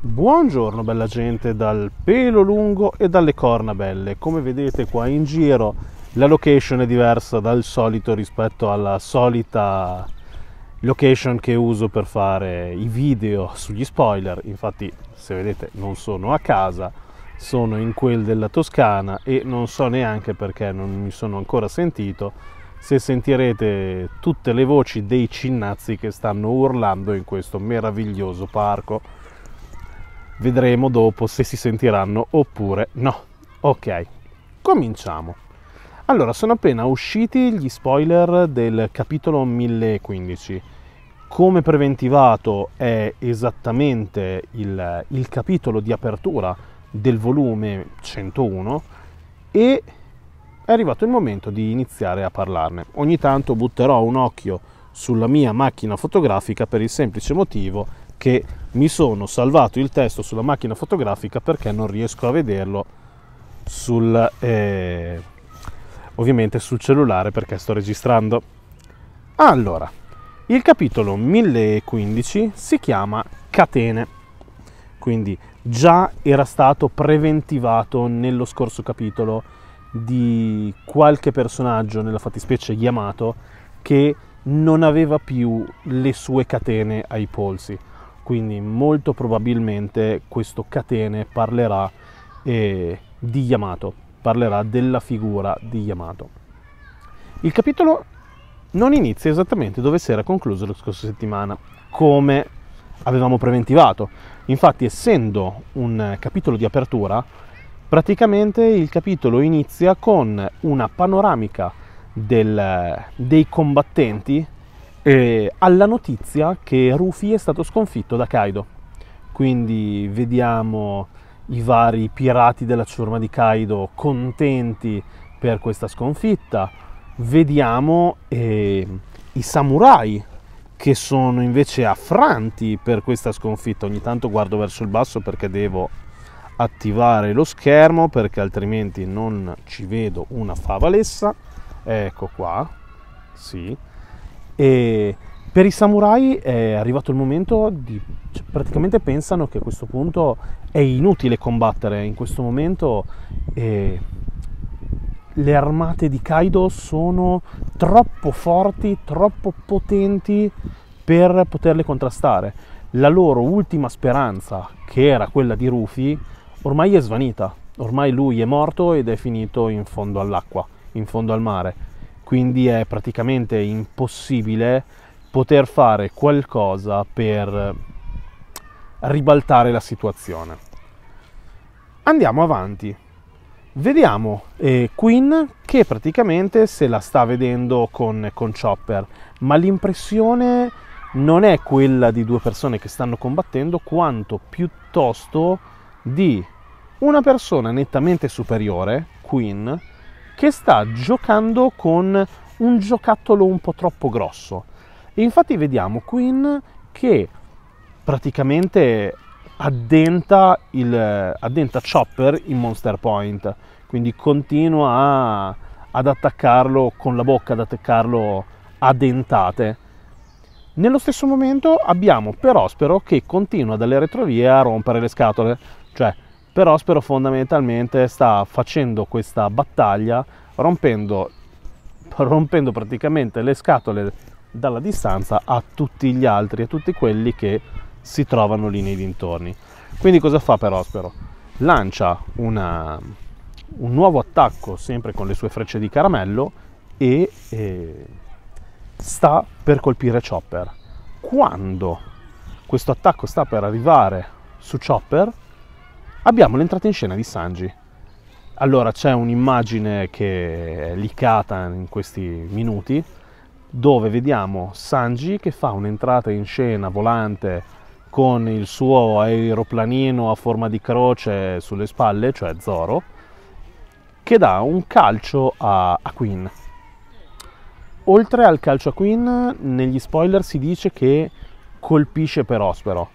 Buongiorno bella gente dal pelo lungo e dalle corna belle. Come vedete qua in giro la location è diversa dal solito rispetto alla solita location che uso per fare i video sugli spoiler. Infatti se vedete non sono a casa, sono in quel della Toscana e non so neanche perché non mi sono ancora sentito se sentirete tutte le voci dei cinnazzi che stanno urlando in questo meraviglioso parco Vedremo dopo se si sentiranno oppure no. Ok, cominciamo. Allora, sono appena usciti gli spoiler del capitolo 1015. Come preventivato è esattamente il, il capitolo di apertura del volume 101 e è arrivato il momento di iniziare a parlarne. Ogni tanto butterò un occhio sulla mia macchina fotografica per il semplice motivo che mi sono salvato il testo sulla macchina fotografica perché non riesco a vederlo sul, eh, ovviamente sul cellulare perché sto registrando. Allora, il capitolo 1015 si chiama Catene, quindi già era stato preventivato nello scorso capitolo di qualche personaggio, nella fattispecie Yamato, che non aveva più le sue catene ai polsi quindi molto probabilmente questo Catene parlerà eh, di Yamato, parlerà della figura di Yamato. Il capitolo non inizia esattamente dove si era concluso la scorsa settimana, come avevamo preventivato. Infatti, essendo un capitolo di apertura, praticamente il capitolo inizia con una panoramica del, dei combattenti eh, alla notizia che Rufy è stato sconfitto da Kaido. Quindi vediamo i vari pirati della ciurma di Kaido contenti per questa sconfitta, vediamo eh, i samurai che sono invece affranti per questa sconfitta. Ogni tanto guardo verso il basso perché devo attivare lo schermo perché altrimenti non ci vedo una favalessa. Ecco qua, sì. E per i samurai è arrivato il momento di... Cioè, praticamente pensano che a questo punto è inutile combattere, in questo momento eh, le armate di Kaido sono troppo forti, troppo potenti per poterle contrastare. La loro ultima speranza, che era quella di Rufy, ormai è svanita, ormai lui è morto ed è finito in fondo all'acqua, in fondo al mare quindi è praticamente impossibile poter fare qualcosa per ribaltare la situazione. Andiamo avanti. Vediamo eh, Queen che praticamente se la sta vedendo con, con Chopper, ma l'impressione non è quella di due persone che stanno combattendo, quanto piuttosto di una persona nettamente superiore, Queen, che sta giocando con un giocattolo un po' troppo grosso. E infatti vediamo Queen che praticamente addenta, il, addenta Chopper in Monster Point, quindi continua a, ad attaccarlo con la bocca, ad attaccarlo a dentate. Nello stesso momento abbiamo Perospero che continua dalle retrovie a rompere le scatole, cioè però spero fondamentalmente sta facendo questa battaglia rompendo, rompendo praticamente le scatole dalla distanza a tutti gli altri, a tutti quelli che si trovano lì nei dintorni. Quindi cosa fa Perospero? Lancia una, un nuovo attacco sempre con le sue frecce di caramello e, e sta per colpire Chopper. Quando questo attacco sta per arrivare su Chopper, abbiamo l'entrata in scena di Sanji. Allora c'è un'immagine che è licata in questi minuti dove vediamo Sanji che fa un'entrata in scena volante con il suo aeroplanino a forma di croce sulle spalle, cioè Zoro, che dà un calcio a, a Queen. Oltre al calcio a Queen, negli spoiler si dice che colpisce Perospero.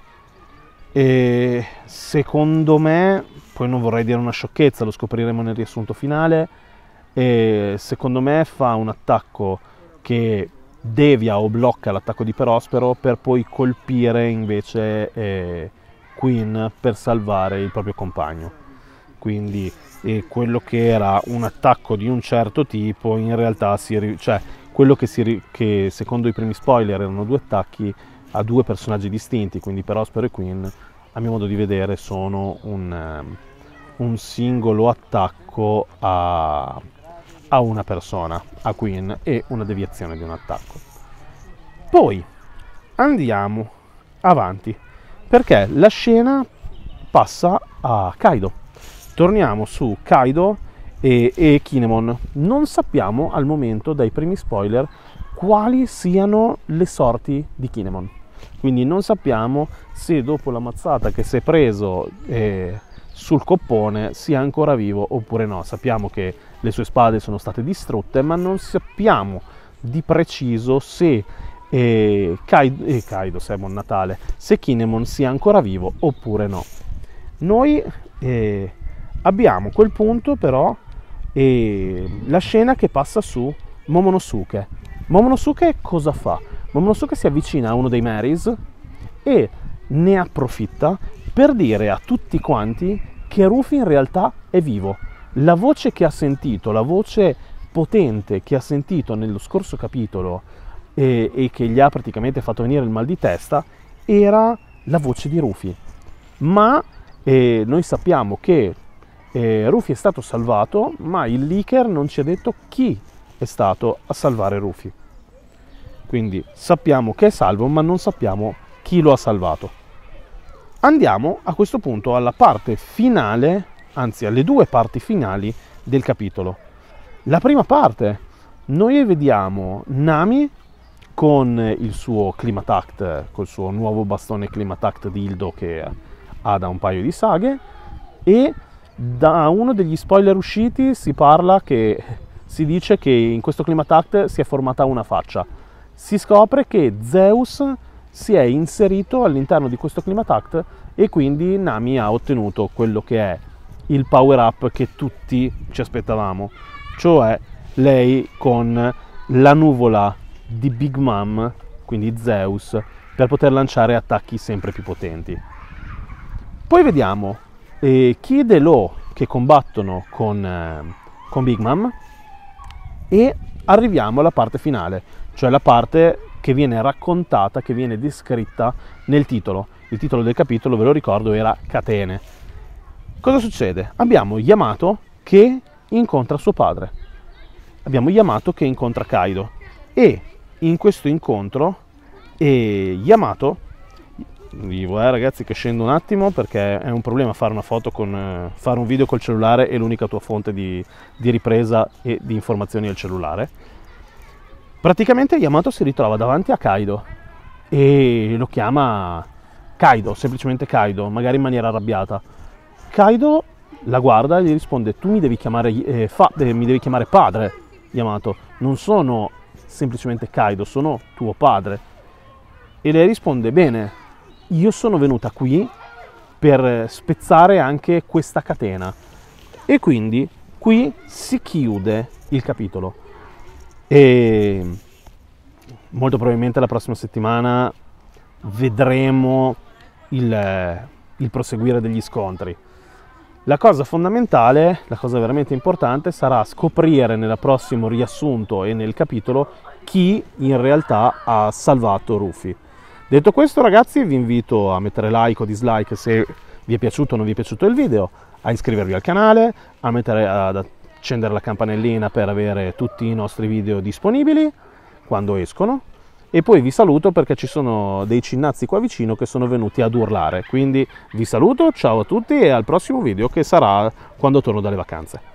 E secondo me, poi non vorrei dire una sciocchezza, lo scopriremo nel riassunto finale, secondo me fa un attacco che devia o blocca l'attacco di Perospero per poi colpire invece eh, Queen per salvare il proprio compagno. Quindi eh, quello che era un attacco di un certo tipo, in realtà si... cioè, quello che, si, che secondo i primi spoiler erano due attacchi, ha due personaggi distinti, quindi Perospero e Queen, a mio modo di vedere, sono un, ehm, un singolo attacco a, a una persona, a Queen, e una deviazione di un attacco. Poi andiamo avanti, perché la scena passa a Kaido. Torniamo su Kaido e, e Kinemon. Non sappiamo al momento dai primi spoiler quali siano le sorti di Kinemon quindi non sappiamo se dopo la mazzata che si è preso eh, sul coppone sia ancora vivo oppure no. Sappiamo che le sue spade sono state distrutte, ma non sappiamo di preciso se eh, Kaido, eh, Kaido se buon Natale, se Kinemon sia ancora vivo oppure no. Noi eh, abbiamo a quel punto però la scena che passa su Momonosuke. Momonosuke cosa fa? ma che si avvicina a uno dei Marys e ne approfitta per dire a tutti quanti che Rufy in realtà è vivo. La voce che ha sentito, la voce potente che ha sentito nello scorso capitolo e, e che gli ha praticamente fatto venire il mal di testa era la voce di Rufy. Ma eh, noi sappiamo che eh, Rufy è stato salvato, ma il leaker non ci ha detto chi è stato a salvare Rufy. Quindi sappiamo che è salvo, ma non sappiamo chi lo ha salvato. Andiamo a questo punto alla parte finale, anzi alle due parti finali del capitolo. La prima parte, noi vediamo Nami con il suo Climatact, col suo nuovo bastone Climatact Dildo che ha da un paio di saghe e da uno degli spoiler usciti si parla che si dice che in questo Climatact si è formata una faccia si scopre che Zeus si è inserito all'interno di questo Climatact e quindi Nami ha ottenuto quello che è il power up che tutti ci aspettavamo, cioè lei con la nuvola di Big Mom, quindi Zeus, per poter lanciare attacchi sempre più potenti. Poi vediamo eh, Kid e Lo che combattono con, eh, con Big Mom e arriviamo alla parte finale, cioè la parte che viene raccontata, che viene descritta nel titolo. Il titolo del capitolo, ve lo ricordo, era Catene. Cosa succede? Abbiamo Yamato che incontra suo padre. Abbiamo Yamato che incontra Kaido. E in questo incontro eh, Yamato vivo eh ragazzi che scendo un attimo perché è un problema fare una foto con eh, fare un video col cellulare è l'unica tua fonte di, di ripresa e di informazioni del cellulare Praticamente Yamato si ritrova davanti a Kaido e lo chiama Kaido, semplicemente Kaido, magari in maniera arrabbiata. Kaido la guarda e gli risponde: Tu mi devi chiamare, eh, fa, eh, mi devi chiamare padre, Yamato. Non sono semplicemente Kaido, sono tuo padre. E lei risponde: Bene, io sono venuta qui per spezzare anche questa catena. E quindi qui si chiude il capitolo e molto probabilmente la prossima settimana vedremo il, il proseguire degli scontri. La cosa fondamentale, la cosa veramente importante sarà scoprire nel prossimo riassunto e nel capitolo chi in realtà ha salvato Rufy. Detto questo ragazzi vi invito a mettere like o dislike se vi è piaciuto o non vi è piaciuto il video, a iscrivervi al canale, a mettere, ad attivare accendere la campanellina per avere tutti i nostri video disponibili quando escono e poi vi saluto perché ci sono dei cinnazzi qua vicino che sono venuti ad urlare quindi vi saluto ciao a tutti e al prossimo video che sarà quando torno dalle vacanze